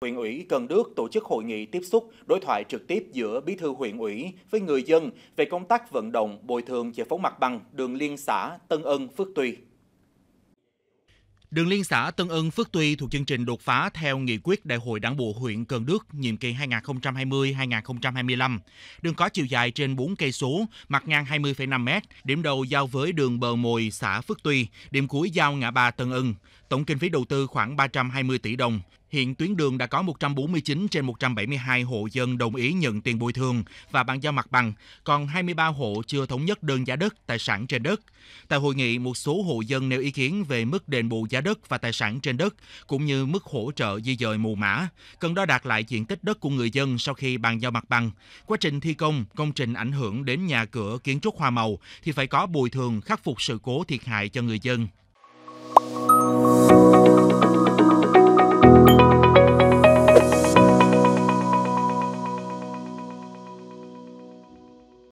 Huyện ủy Cần Đước tổ chức hội nghị tiếp xúc, đối thoại trực tiếp giữa Bí thư huyện ủy với người dân về công tác vận động bồi thường giải phóng mặt bằng đường liên xã Tân Ân Phước Tuy. Đường liên xã Tân Ân Phước Tuy thuộc chương trình đột phá theo nghị quyết Đại hội Đảng bộ huyện Cần Đước nhiệm kỳ 2020-2025. Đường có chiều dài trên 4 cây số, mặt ngang 20,5 m, điểm đầu giao với đường Bờ Mồi xã Phước Tuy, điểm cuối giao ngã ba Tân Ân. Tổng kinh phí đầu tư khoảng 320 tỷ đồng, Hiện tuyến đường đã có 149 trên 172 hộ dân đồng ý nhận tiền bồi thường và bàn giao mặt bằng, còn 23 hộ chưa thống nhất đơn giá đất, tài sản trên đất. Tại hội nghị, một số hộ dân nêu ý kiến về mức đền bù giá đất và tài sản trên đất, cũng như mức hỗ trợ di dời mù mã, cần đo đạt lại diện tích đất của người dân sau khi bàn giao mặt bằng. Quá trình thi công, công trình ảnh hưởng đến nhà cửa kiến trúc hoa màu thì phải có bồi thường khắc phục sự cố thiệt hại cho người dân.